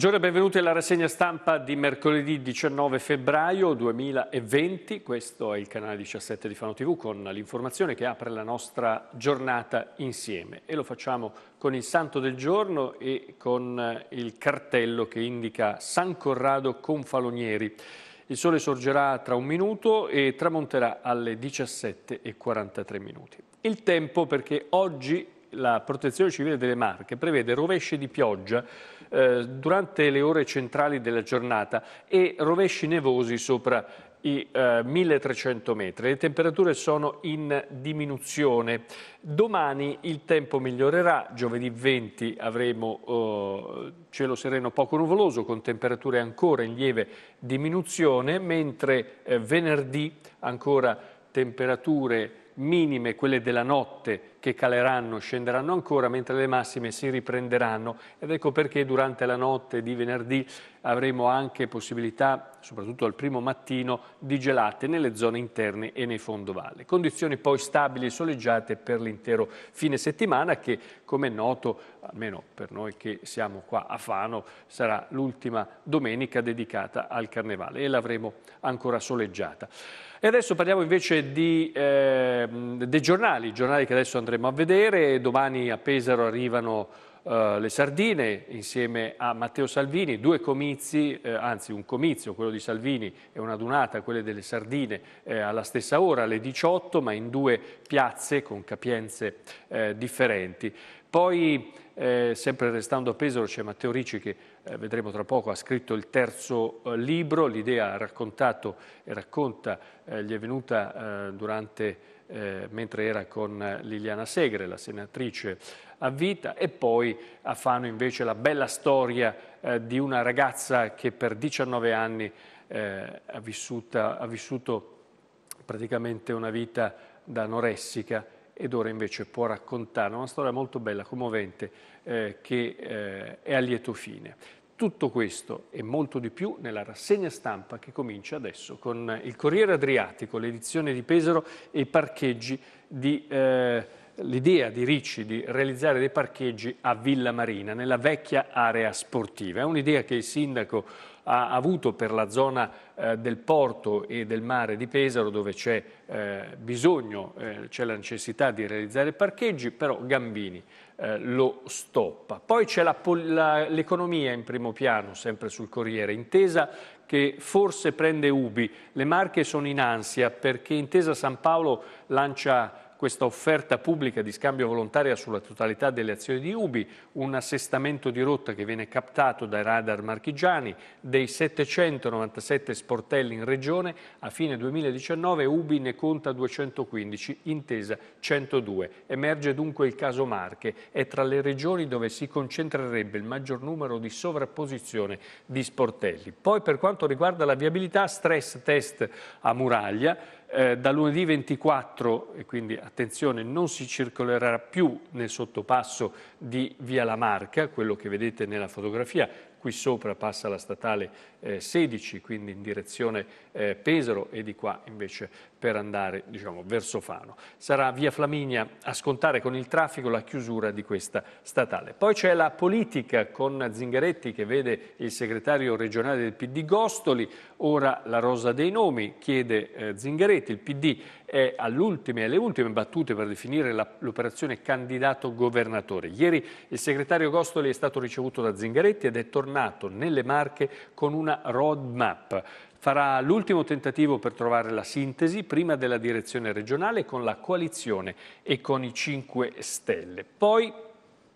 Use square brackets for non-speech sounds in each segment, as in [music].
Buongiorno e benvenuti alla rassegna stampa di mercoledì 19 febbraio 2020. Questo è il canale 17 di Fano TV con l'informazione che apre la nostra giornata insieme e lo facciamo con il santo del giorno e con eh, il cartello che indica San Corrado Confalonieri. Il sole sorgerà tra un minuto e tramonterà alle 17.43 minuti. Il tempo perché oggi la Protezione Civile delle Marche prevede rovesce di pioggia eh, durante le ore centrali della giornata e rovesci nevosi sopra i eh, 1300 metri. Le temperature sono in diminuzione. Domani il tempo migliorerà, giovedì 20 avremo eh, cielo sereno poco nuvoloso con temperature ancora in lieve diminuzione, mentre eh, venerdì ancora temperature minime, quelle della notte, che caleranno, scenderanno ancora, mentre le massime si riprenderanno. Ed ecco perché durante la notte di venerdì avremo anche possibilità, soprattutto al primo mattino, di gelate nelle zone interne e nei fondovalle. Condizioni poi stabili e soleggiate per l'intero fine settimana che, come è noto, almeno per noi che siamo qua a Fano, sarà l'ultima domenica dedicata al Carnevale e l'avremo ancora soleggiata. E adesso parliamo invece di, eh, dei giornali, giornali che adesso andranno andremo a vedere. Domani a Pesaro arrivano eh, le sardine insieme a Matteo Salvini, due comizi, eh, anzi un comizio, quello di Salvini e una donata, quelle delle sardine, eh, alla stessa ora, alle 18, ma in due piazze con capienze eh, differenti. Poi, eh, sempre restando a Pesaro, c'è Matteo Ricci che eh, vedremo tra poco, ha scritto il terzo libro, l'idea ha raccontato e racconta, gli è venuta durante eh, mentre era con Liliana Segre, la senatrice a vita, e poi a Fano invece la bella storia eh, di una ragazza che per 19 anni eh, ha, vissuta, ha vissuto praticamente una vita da anoressica ed ora invece può raccontare una storia molto bella, commovente, eh, che eh, è a lieto fine. Tutto questo e molto di più nella rassegna stampa che comincia adesso con il Corriere Adriatico, l'edizione di Pesaro e i parcheggi di... Eh, l'idea di Ricci di realizzare dei parcheggi a Villa Marina, nella vecchia area sportiva. È un'idea che il sindaco ha avuto per la zona eh, del porto e del mare di Pesaro dove c'è eh, bisogno, eh, c'è la necessità di realizzare parcheggi, però Gambini eh, lo stoppa. Poi c'è l'economia in primo piano, sempre sul Corriere, intesa che forse prende Ubi. Le Marche sono in ansia perché Intesa San Paolo lancia questa offerta pubblica di scambio volontaria sulla totalità delle azioni di Ubi, un assestamento di rotta che viene captato dai radar marchigiani, dei 797 sportelli in regione, a fine 2019 Ubi ne conta 215, intesa 102. Emerge dunque il caso Marche, è tra le regioni dove si concentrerebbe il maggior numero di sovrapposizione di sportelli. Poi per quanto riguarda la viabilità, stress test a muraglia, eh, da lunedì 24, e quindi attenzione, non si circolerà più nel sottopasso di Via La Marca, quello che vedete nella fotografia, qui sopra passa la statale eh, 16, quindi in direzione eh, Pesaro e di qua invece per andare diciamo, verso Fano. Sarà via Flaminia a scontare con il traffico la chiusura di questa statale. Poi c'è la politica con Zingaretti che vede il segretario regionale del PD Gostoli, ora la rosa dei nomi, chiede eh, Zingaretti, il PD è all'ultima alle ultime battute per definire l'operazione candidato governatore. Ieri il segretario Gostoli è stato ricevuto da Zingaretti ed è tornato nelle Marche con una roadmap farà l'ultimo tentativo per trovare la sintesi prima della direzione regionale con la coalizione e con i 5 Stelle. Poi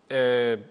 eh,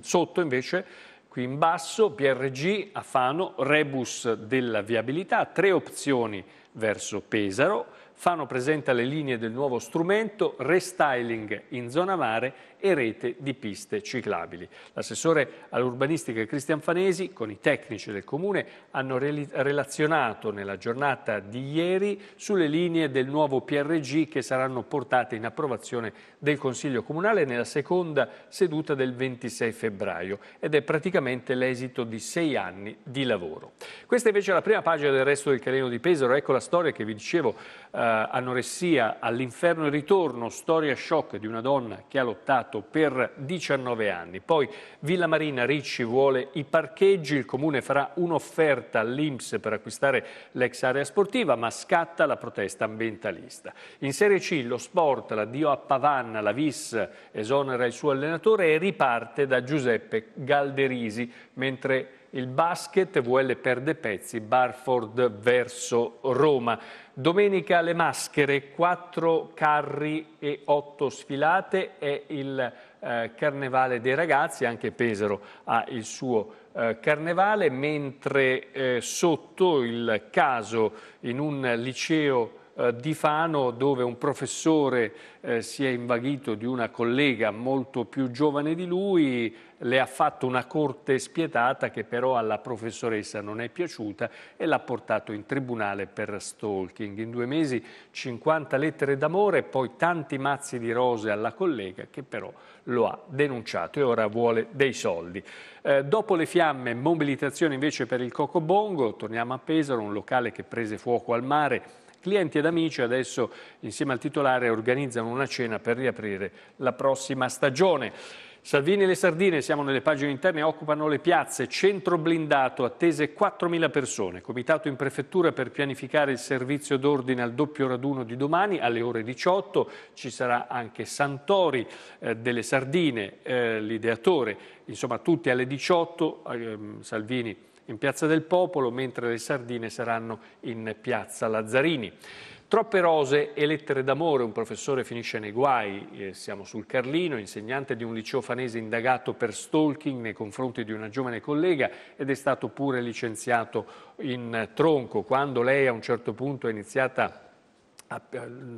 sotto invece, qui in basso, PRG, Afano, Rebus della viabilità, tre opzioni verso Pesaro, fanno presente le linee del nuovo strumento, restyling in zona mare e rete di piste ciclabili. L'assessore all'urbanistica Cristian Fanesi con i tecnici del Comune hanno relazionato nella giornata di ieri sulle linee del nuovo PRG che saranno portate in approvazione del Consiglio Comunale nella seconda seduta del 26 febbraio ed è praticamente l'esito di sei anni di lavoro. Questa invece è la prima pagina del resto del Carino di Pesaro, ecco la storia che vi dicevo, eh, anoressia all'inferno e ritorno, storia shock di una donna che ha lottato stato per 19 anni. Poi Villa Marina Ricci vuole i parcheggi, il comune farà un'offerta all'Inps per acquistare l'ex area sportiva, ma scatta la protesta ambientalista. In Serie C lo sport, l'addio a Pavanna, la Vis esonera il suo allenatore e riparte da Giuseppe Galderisi, mentre il basket VL perde pezzi, Barford verso Roma. Domenica le maschere, quattro carri e otto sfilate, è il eh, carnevale dei ragazzi, anche Pesaro ha il suo eh, carnevale, mentre eh, sotto il caso in un liceo eh, di Fano dove un professore eh, si è invaghito di una collega molto più giovane di lui, le ha fatto una corte spietata che però alla professoressa non è piaciuta e l'ha portato in tribunale per stalking. In due mesi 50 lettere d'amore e poi tanti mazzi di rose alla collega che però lo ha denunciato e ora vuole dei soldi. Eh, dopo le fiamme, mobilitazione invece per il Cocobongo, torniamo a Pesaro, un locale che prese fuoco al mare Clienti ed amici adesso insieme al titolare organizzano una cena per riaprire la prossima stagione. Salvini e le Sardine, siamo nelle pagine interne, occupano le piazze, centro blindato, attese 4.000 persone, comitato in prefettura per pianificare il servizio d'ordine al doppio raduno di domani alle ore 18, ci sarà anche Santori eh, delle Sardine, eh, l'ideatore, insomma tutti alle 18, eh, Salvini in Piazza del Popolo, mentre le sardine saranno in Piazza Lazzarini. Troppe rose e lettere d'amore, un professore finisce nei guai, eh, siamo sul Carlino, insegnante di un liceo fanese indagato per stalking nei confronti di una giovane collega ed è stato pure licenziato in tronco. Quando lei a un certo punto è iniziata a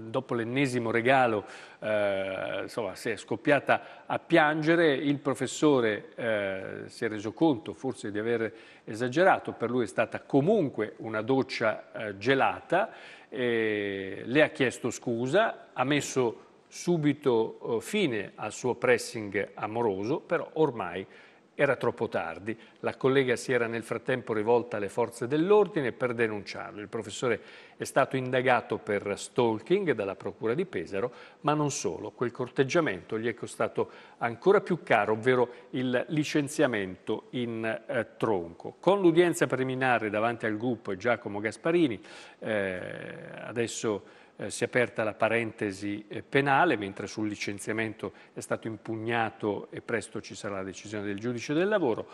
dopo l'ennesimo regalo eh, insomma, si è scoppiata a piangere, il professore eh, si è reso conto forse di aver esagerato, per lui è stata comunque una doccia eh, gelata, le ha chiesto scusa, ha messo subito oh, fine al suo pressing amoroso, però ormai era troppo tardi, la collega si era nel frattempo rivolta alle forze dell'ordine per denunciarlo. Il professore è stato indagato per stalking dalla procura di Pesaro, ma non solo. Quel corteggiamento gli è costato ancora più caro, ovvero il licenziamento in eh, tronco. Con l'udienza preliminare davanti al gruppo Giacomo Gasparini, eh, adesso eh, si è aperta la parentesi eh, penale, mentre sul licenziamento è stato impugnato e presto ci sarà la decisione del giudice del lavoro.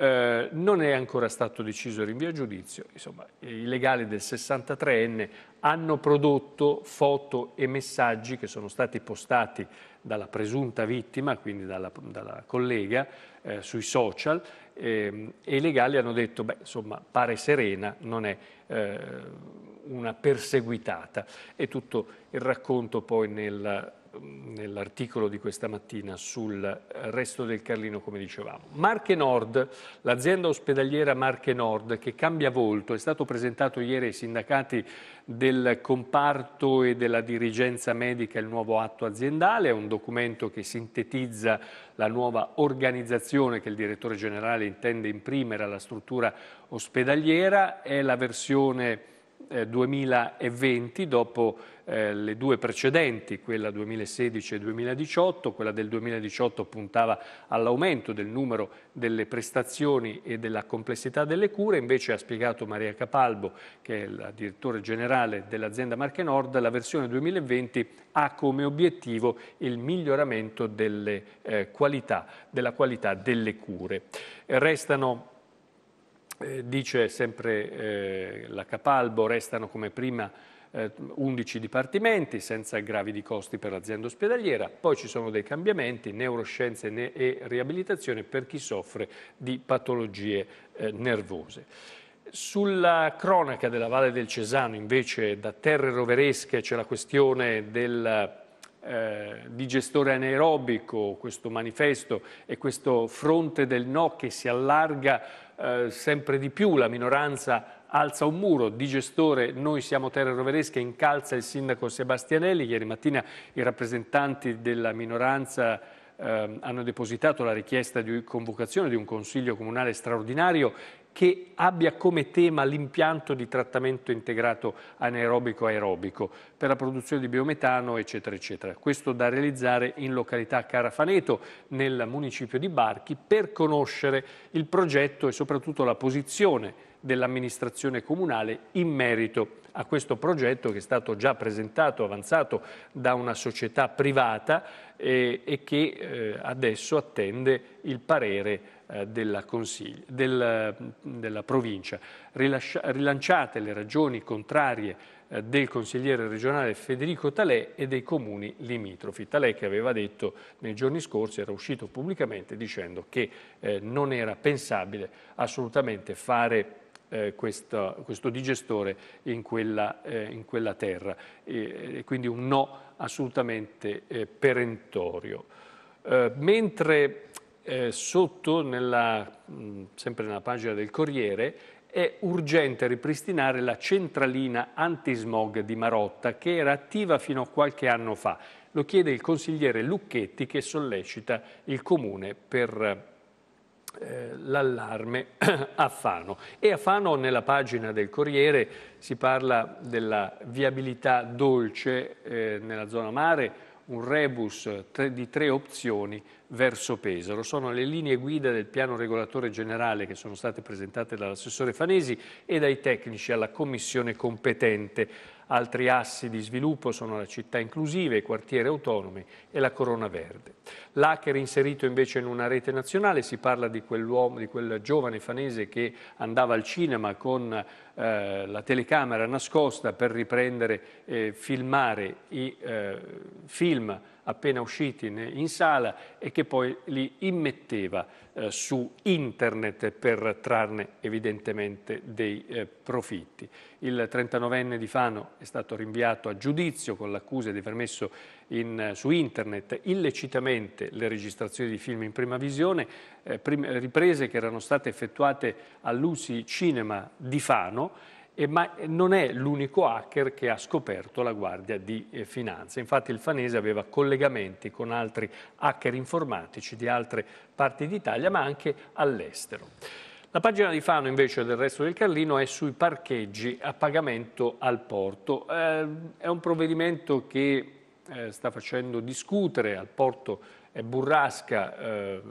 Eh, non è ancora stato deciso il rinvio a giudizio. Insomma, i legali del 63enne hanno prodotto foto e messaggi che sono stati postati dalla presunta vittima, quindi dalla, dalla collega, eh, sui social eh, e i legali hanno detto, beh, insomma, pare serena, non è... Eh, una perseguitata. È tutto il racconto poi nel, nell'articolo di questa mattina sul resto del Carlino, come dicevamo. Marche Nord, l'azienda ospedaliera Marche Nord, che cambia volto, è stato presentato ieri ai sindacati del comparto e della dirigenza medica il nuovo atto aziendale, è un documento che sintetizza la nuova organizzazione che il direttore generale intende imprimere alla struttura ospedaliera, è la versione 2020 eh, dopo eh, le due precedenti, quella 2016 e 2018, quella del 2018 puntava all'aumento del numero delle prestazioni e della complessità delle cure, invece ha spiegato Maria Capalbo, che è la direttore generale dell'azienda Marche Nord, la versione 2020 ha come obiettivo il miglioramento delle, eh, qualità, della qualità delle cure. Restano eh, dice sempre eh, la Capalbo, restano come prima eh, 11 dipartimenti senza gravi costi per l'azienda ospedaliera, poi ci sono dei cambiamenti, neuroscienze e riabilitazione per chi soffre di patologie eh, nervose. Sulla cronaca della Valle del Cesano, invece, da terre roveresche c'è la questione del eh, di gestore anaerobico, questo manifesto e questo fronte del no che si allarga eh, sempre di più la minoranza alza un muro di gestore Noi siamo Terre Roveresche, incalza il sindaco Sebastianelli. Ieri mattina i rappresentanti della minoranza eh, hanno depositato la richiesta di convocazione di un consiglio comunale straordinario che abbia come tema l'impianto di trattamento integrato anaerobico-aerobico per la produzione di biometano, eccetera, eccetera. Questo da realizzare in località Carafaneto, nel municipio di Barchi, per conoscere il progetto e soprattutto la posizione dell'amministrazione comunale in merito a questo progetto che è stato già presentato, avanzato da una società privata eh, e che eh, adesso attende il parere eh, della, della, mm, della provincia. Rilascia, rilanciate le ragioni contrarie eh, del consigliere regionale Federico Talè e dei comuni limitrofi. Talè che aveva detto nei giorni scorsi, era uscito pubblicamente dicendo che eh, non era pensabile assolutamente fare eh, questo, questo, digestore in quella, eh, in quella terra. E, e quindi un no assolutamente eh, perentorio. mentre eh, sotto, nella, mh, mm, sempre nella pagina del Corriere, è urgente ripristinare la centralina antismog di Marotta che era attiva fino a qualche anno fa. Lo chiede il consigliere Lucchetti che sollecita il comune per eh, l'allarme [coughs] a Fano. E a Fano nella pagina del Corriere si parla della viabilità dolce eh, nella zona mare, un rebus di tre opzioni verso Pesaro. Sono le linee guida del piano regolatore generale che sono state presentate dall'assessore Fanesi e dai tecnici alla commissione competente. Altri assi di sviluppo sono la città inclusive, i quartieri autonomi e la Corona Verde. L'hacker inserito invece in una rete nazionale, si parla di, di quel giovane fanese che andava al cinema con eh, la telecamera nascosta per riprendere e eh, filmare i eh, film appena usciti in, in sala e che poi li immetteva eh, su internet per trarne evidentemente dei eh, profitti. Il 39enne di Fano è stato rinviato a giudizio con l'accusa di aver messo in, eh, su internet illecitamente le registrazioni di film in prima visione, eh, prim riprese che erano state effettuate all'Usi Cinema di Fano ma non è l'unico hacker che ha scoperto la Guardia di eh, Finanza. Infatti il Fanese aveva collegamenti con altri hacker informatici di altre parti d'Italia, ma anche all'estero. La pagina di Fano invece del resto del Carlino è sui parcheggi a pagamento al porto. Eh, è un provvedimento che eh, sta facendo discutere al porto è burrasca, eh,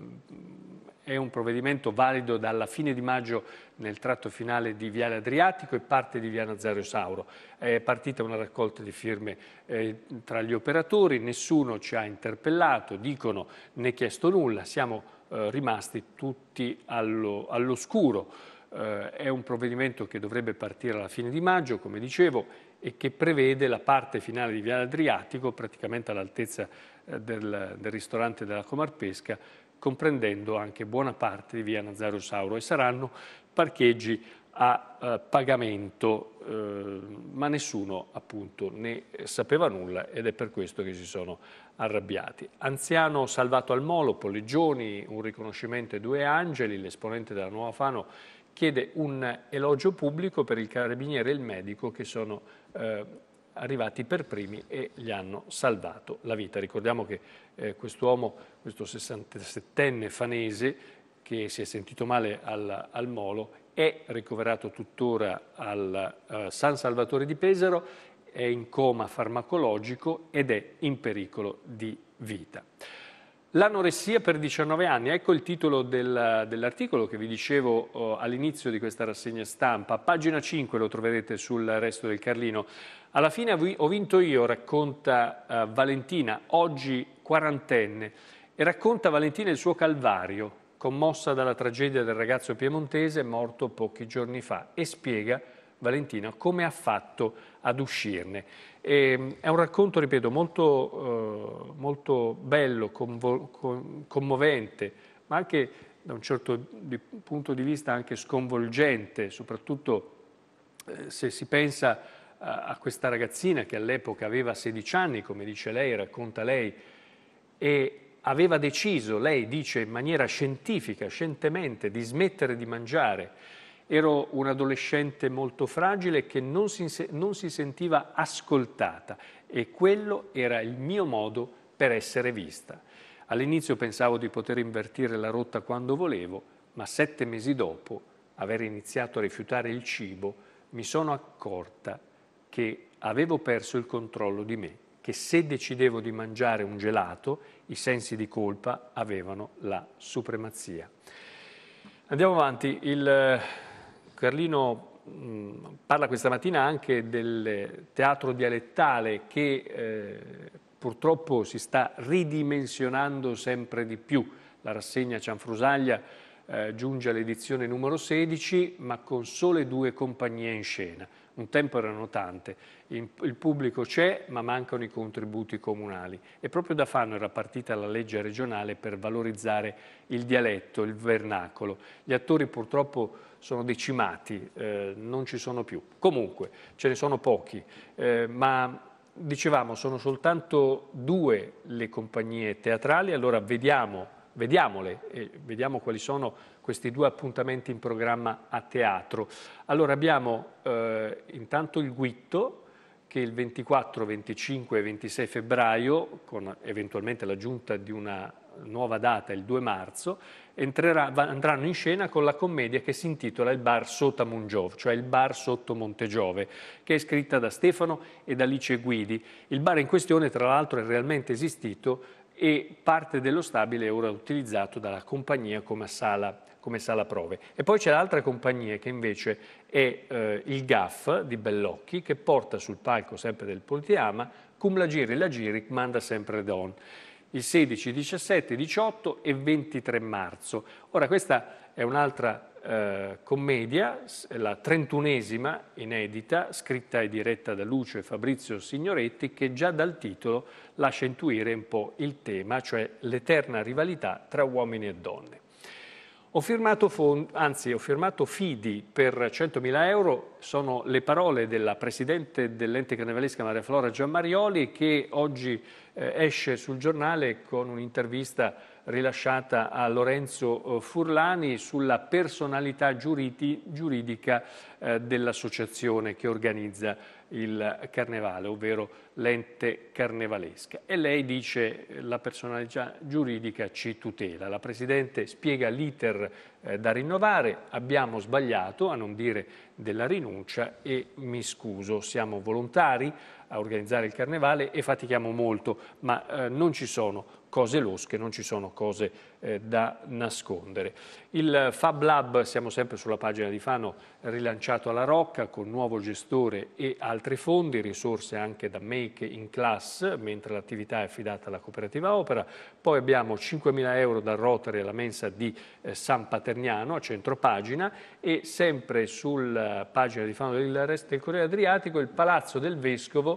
è un provvedimento valido dalla fine di maggio nel tratto finale di Viale Adriatico e parte di Viale Nazario Sauro. È partita una raccolta di firme eh, tra gli operatori, nessuno ci ha interpellato, dicono né chiesto nulla, siamo eh, rimasti tutti all'oscuro. eh, è un provvedimento che dovrebbe partire alla fine di maggio, come dicevo, e che prevede la parte finale di Viale Adriatico, praticamente all'altezza eh, del, del ristorante della Comarpesca, comprendendo anche buona parte di via Nazario Sauro e saranno parcheggi a eh, pagamento, eh, ma nessuno appunto ne sapeva nulla ed è per questo che si sono arrabbiati. Anziano salvato al molo, Poligioni, un riconoscimento ai due angeli, l'esponente della Nuova Fano chiede un elogio pubblico per il carabiniere e il medico che sono eh, arrivati per primi e gli hanno salvato la vita. Ricordiamo che eh, quest'uomo, questo 67enne fanese che si è sentito male al, al molo, è ricoverato tuttora al eh, San Salvatore di Pesaro, è in coma farmacologico ed è in pericolo di vita. L'anoressia per 19 anni, ecco il titolo del, dell'articolo che vi dicevo oh, all'inizio di questa rassegna stampa, pagina 5 lo troverete sul resto del Carlino. Alla fine ho vinto io, racconta uh, Valentina, oggi quarantenne, e racconta Valentina il suo calvario, commossa dalla tragedia del ragazzo piemontese morto pochi giorni fa, e spiega Valentina, come ha fatto ad uscirne. E, ehm, è un racconto, ripeto, molto, eh, molto bello, commovente, ma anche da un certo di punto di vista anche sconvolgente, soprattutto eh, se si pensa a, a questa ragazzina che all'epoca aveva 16 anni, come dice lei, racconta lei, e aveva deciso, lei dice in maniera scientifica, scientemente, di smettere di mangiare Ero un adolescente molto fragile che non si, non si sentiva ascoltata e quello era il mio modo per essere vista. All'inizio pensavo di poter invertire la rotta quando volevo, ma sette mesi dopo, aver iniziato a rifiutare il cibo, mi sono accorta che avevo perso il controllo di me, che se decidevo di mangiare un gelato, i sensi di colpa avevano la supremazia. Andiamo avanti. Il Carlino mm, parla questa mattina anche del teatro dialettale che eh, purtroppo si sta ridimensionando sempre di più. La rassegna Cianfrusaglia eh, giunge all'edizione numero 16, ma con sole due compagnie in scena. Un tempo erano tante, il pubblico c'è ma mancano i contributi comunali e proprio da Fanno era partita la legge regionale per valorizzare il dialetto, il vernacolo. Gli attori purtroppo sono decimati, eh, non ci sono più. Comunque ce ne sono pochi, eh, ma dicevamo sono soltanto due le compagnie teatrali, allora vediamo vediamole e eh, vediamo quali sono questi due appuntamenti in programma a teatro. Allora abbiamo eh, intanto il Guitto che il 24, 25 e 26 febbraio, con eventualmente l'aggiunta di una nuova data, il 2 marzo, entrerà, andranno in scena con la commedia che si intitola Il bar sotto Mongiove, cioè il bar sotto Montegiove, che è scritta da Stefano e da Alice Guidi. Il bar in questione, tra l'altro, è realmente esistito e parte dello stabile è ora utilizzato dalla compagnia come sala, come sala prove. E poi c'è l'altra compagnia che invece è eh, il GAF di Bellocchi che porta sul palco sempre del Pontiama Cum la giri la giri manda sempre Don il 16, 17, 18 e 23 marzo. Ora questa è un'altra eh, commedia, la trentunesima inedita, scritta e diretta da Lucio e Fabrizio Signoretti, che già dal titolo lascia intuire un po' il tema, cioè l'eterna rivalità tra uomini e donne. Ho firmato, anzi, ho firmato fidi per 100.000 euro, sono le parole della Presidente dell'ente carnevalesca Maria Flora Giammarioli che oggi eh, esce sul giornale con un'intervista rilasciata a Lorenzo eh, Furlani sulla personalità giuridica eh, dell'associazione che organizza il carnevale, ovvero l'ente carnevalesca. E lei dice che eh, la personalità giuridica ci tutela. La Presidente spiega l'iter da rinnovare, abbiamo sbagliato a non dire della rinuncia e mi scuso, siamo volontari, a organizzare il carnevale e fatichiamo molto, ma eh, non ci sono cose losche, non ci sono cose eh, da nascondere. Il Fab Lab, siamo sempre sulla pagina di Fano, rilanciato alla Rocca con nuovo gestore e altri fondi, risorse anche da Make in Class, mentre l'attività è affidata alla cooperativa Opera. Poi abbiamo 5.000 euro da Rotary alla mensa di eh, San Paterniano, a centro pagina, e sempre sulla eh, pagina di Fano del, del Corriere Adriatico, il Palazzo del Vescovo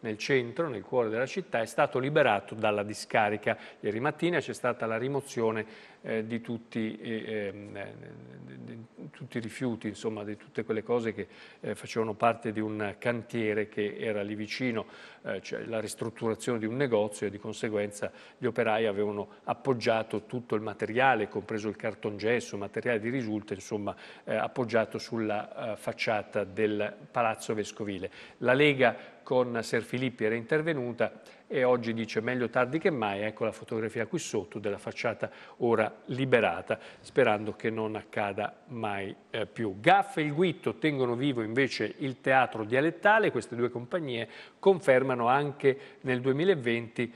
nel centro, nel cuore della città, è stato liberato dalla discarica. Ieri mattina c'è stata la rimozione eh, di, tutti, eh, ehm, di, tutti, i rifiuti, insomma, di tutte quelle cose che eh, facevano parte di un cantiere che era lì vicino, eh, cioè la ristrutturazione di un negozio e di conseguenza gli operai avevano appoggiato tutto il materiale, compreso il cartongesso, materiale di risulta, insomma, eh, appoggiato sulla eh, facciata del Palazzo Vescovile. La Lega con Serfini Filippi era intervenuta e oggi dice meglio tardi che mai, ecco la fotografia qui sotto della facciata ora liberata, sperando che non accada mai eh, più. Gaff e il Guitto tengono vivo invece il teatro dialettale, queste due compagnie confermano anche nel 2020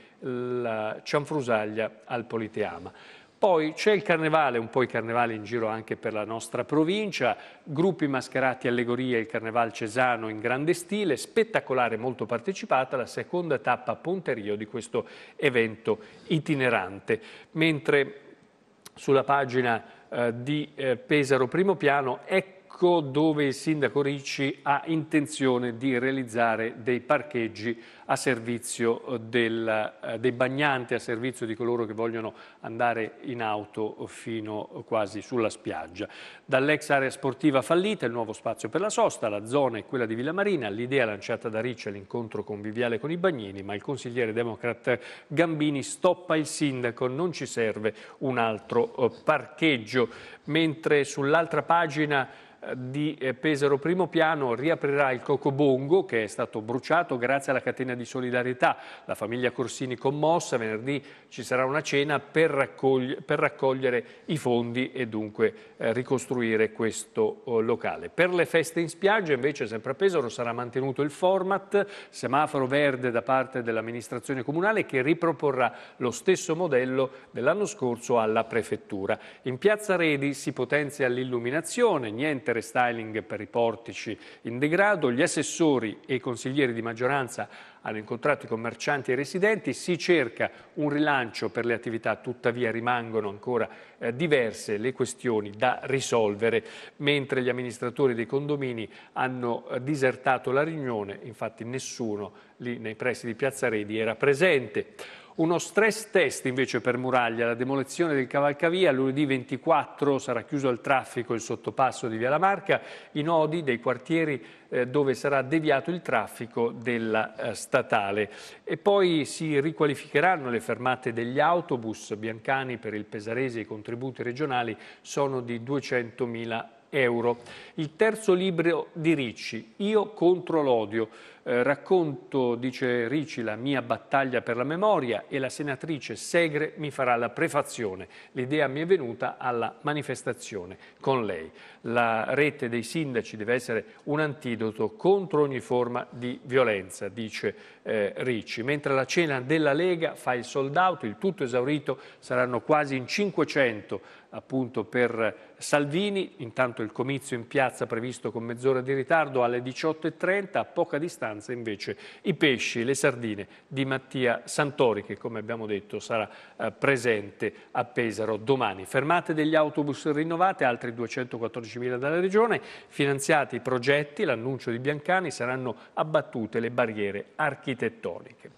la cianfrusaglia al Politeama. Poi c'è il carnevale, un po' i carnevali in giro anche per la nostra provincia, gruppi mascherati, allegorie, il carnevale cesano in grande stile, spettacolare, molto partecipata la seconda tappa a Ponterio di questo evento itinerante. Mentre sulla pagina eh, di eh, Pesaro Primo Piano, ecco Parco dove il sindaco Ricci ha intenzione di realizzare dei parcheggi a servizio del, eh, dei bagnanti, a servizio di coloro che vogliono andare in auto fino quasi sulla spiaggia. Dall'ex area sportiva fallita, il nuovo spazio per la sosta, la zona è quella di Villa Marina, l'idea lanciata da Ricci all'incontro conviviale con i bagnini, ma il consigliere democrat Gambini stoppa il sindaco, non ci serve un altro eh, parcheggio. Mentre sull'altra pagina di eh, Pesaro Primo Piano riaprirà il Cocobongo che è stato bruciato grazie alla catena di solidarietà. La famiglia Corsini commossa, venerdì ci sarà una cena per, raccogli per raccogliere i fondi e dunque eh, ricostruire questo oh, locale. Per le feste in spiaggia invece sempre a Pesaro sarà mantenuto il format semaforo verde da parte dell'amministrazione comunale che riproporrà lo stesso modello dell'anno scorso alla prefettura. In piazza Redi si potenzia l'illuminazione, niente restyling per i portici in degrado. Gli assessori e i consiglieri di maggioranza hanno incontrato i commercianti e i residenti, si cerca un rilancio per le attività, tuttavia rimangono ancora eh, diverse le questioni da risolvere, mentre gli amministratori dei condomini hanno eh, disertato la riunione, infatti nessuno lì nei pressi di Piazza Redi era presente. Uno stress test invece per Muraglia, la demolizione del cavalcavia, lunedì 24 sarà chiuso al traffico il sottopasso di Via La Marca, i nodi dei quartieri eh, dove sarà deviato il traffico della eh, statale. E poi si riqualificheranno le fermate degli autobus. Biancani per il Pesarese i contributi regionali sono di 200.000 euro euro. Il terzo libro di Ricci, Io contro l'odio, eh, racconto, dice Ricci, la mia battaglia per la memoria e la senatrice Segre mi farà la prefazione. L'idea mi è venuta alla manifestazione con lei. La rete dei sindaci deve essere un antidoto contro ogni forma di violenza, dice eh, Ricci. Mentre la cena della Lega fa il sold out, il tutto esaurito, saranno quasi in 500 appunto per Salvini, intanto il comizio in piazza previsto con mezz'ora di ritardo alle 18.30, a poca distanza invece i pesci, le sardine di Mattia Santori che come abbiamo detto sarà eh, presente a Pesaro domani. Fermate degli autobus rinnovate, altri 214.000 dalla Regione, finanziati i progetti, l'annuncio di Biancani, saranno abbattute le barriere architettoniche.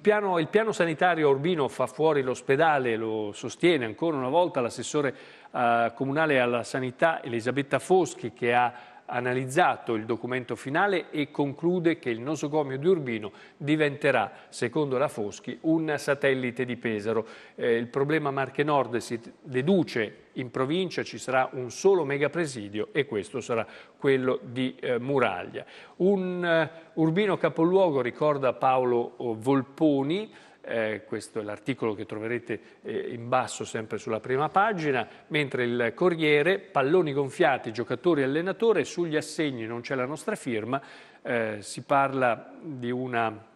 Piano, il piano sanitario Urbino fa fuori l'ospedale, lo sostiene ancora una volta l'assessore eh, comunale alla sanità Elisabetta Foschi che ha analizzato il documento finale e conclude che il nosocomio di Urbino diventerà, secondo la Foschi, un satellite di Pesaro. Eh, il problema Marche Nord si deduce in provincia ci sarà un solo megapresidio e questo sarà quello di eh, Muraglia. Un eh, urbino capoluogo, ricorda Paolo eh, Volponi, eh, questo è l'articolo che troverete eh, in basso sempre sulla prima pagina, mentre il Corriere, palloni gonfiati, giocatori e allenatore, sugli assegni non c'è la nostra firma, eh, si parla di una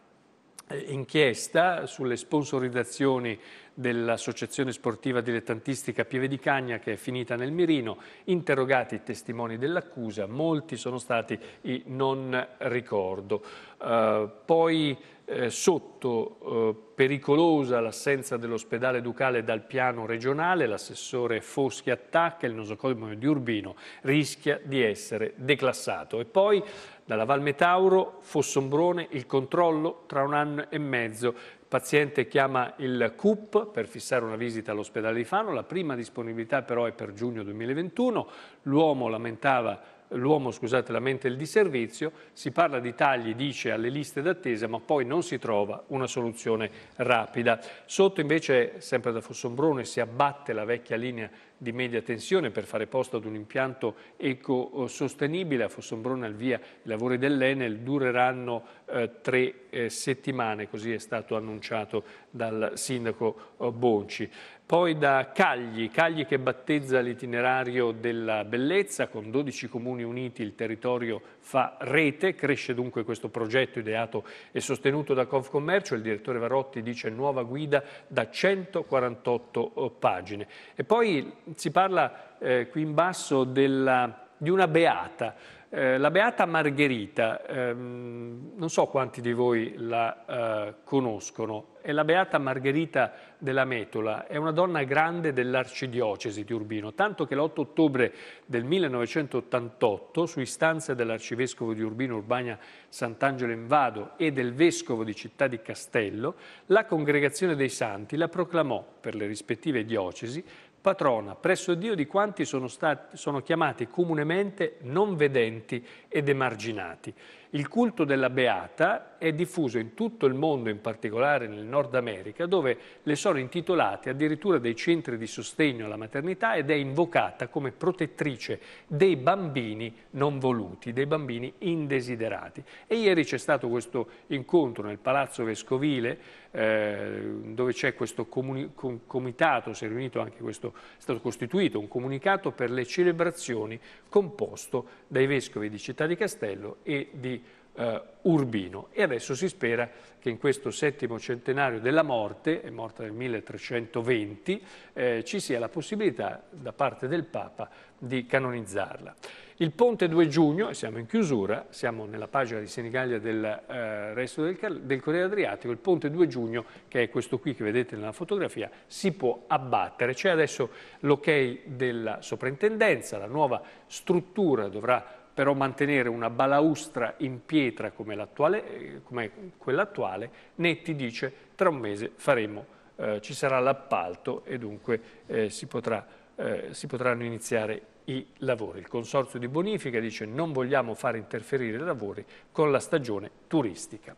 eh, inchiesta sulle sponsorizzazioni dell'associazione sportiva dilettantistica Pieve di Cagna che è finita nel mirino, interrogati i testimoni dell'accusa, molti sono stati i non ricordo. Uh, poi eh, sotto eh, pericolosa l'assenza dell'ospedale ducale dal piano regionale, l'assessore Foschi attacca, il nosocomio di Urbino rischia di essere declassato. E poi dalla Val Metauro, Fossombrone, il controllo tra un anno e mezzo. Il paziente chiama il CUP per fissare una visita all'ospedale di Fano, la prima disponibilità però è per giugno 2021, l'uomo lamentava l'uomo, scusate la mente, il disservizio, si parla di tagli, dice, alle liste d'attesa, ma poi non si trova una soluzione rapida. Sotto invece, sempre da Fossombrone, si abbatte la vecchia linea di media tensione per fare posto ad un impianto ecosostenibile. A Fossombrone al via i lavori dell'Enel dureranno eh, tre eh, settimane, così è stato annunciato dal sindaco eh, Bonci. Poi da Cagli, Cagli che battezza l'itinerario della bellezza, con 12 comuni uniti il territorio fa rete, cresce dunque questo progetto ideato e sostenuto da Confcommercio, il direttore Varotti dice nuova guida da 148 eh, pagine. E poi si parla eh, qui in basso della di una beata, eh, la beata Margherita, ehm, non so quanti di voi la eh, conoscono, è la beata Margherita della Metola, è una donna grande dell'arcidiocesi di Urbino, tanto che l'8 ottobre del 1988, su istanza dell'arcivescovo di Urbino Urbania Sant'Angelo Invado e del vescovo di Città di Castello, la Congregazione dei Santi la proclamò per le rispettive diocesi patrona presso Dio di quanti sono, stati, sono chiamati comunemente non vedenti ed emarginati. Il culto della Beata è diffuso in tutto il mondo, in particolare nel Nord America, dove le sono intitolate addirittura dei centri di sostegno alla maternità ed è invocata come protettrice dei bambini non voluti, dei bambini indesiderati. E ieri c'è stato questo incontro nel Palazzo Vescovile, eh, dove c'è questo comitato, si è riunito anche questo, è stato costituito un comunicato per le celebrazioni composto dai vescovi di Città di Castello e di eh, urbino. E adesso si spera che in questo settimo centenario della morte, è morta nel 1320, eh, ci sia la possibilità da parte del Papa di canonizzarla. Il ponte 2 giugno, e siamo in chiusura, siamo nella pagina di Senigallia del eh, resto del, del, Corriere Adriatico, il ponte 2 giugno, che è questo qui che vedete nella fotografia, si può abbattere. C'è adesso l'ok della soprintendenza, la nuova struttura dovrà però mantenere una balaustra in pietra come, eh, come quella attuale, Netti ti dice tra un mese faremo, eh, ci sarà l'appalto e dunque eh, si, potrà, eh, si potranno iniziare i lavori. Il Consorzio di Bonifica dice non vogliamo far interferire i lavori con la stagione turistica.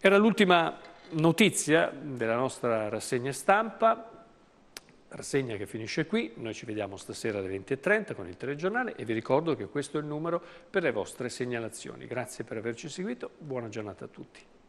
Era l'ultima notizia della nostra rassegna stampa rassegna che finisce qui, noi ci vediamo stasera alle 20.30 con il telegiornale e vi ricordo che questo è il numero per le vostre segnalazioni. Grazie per averci seguito, buona giornata a tutti.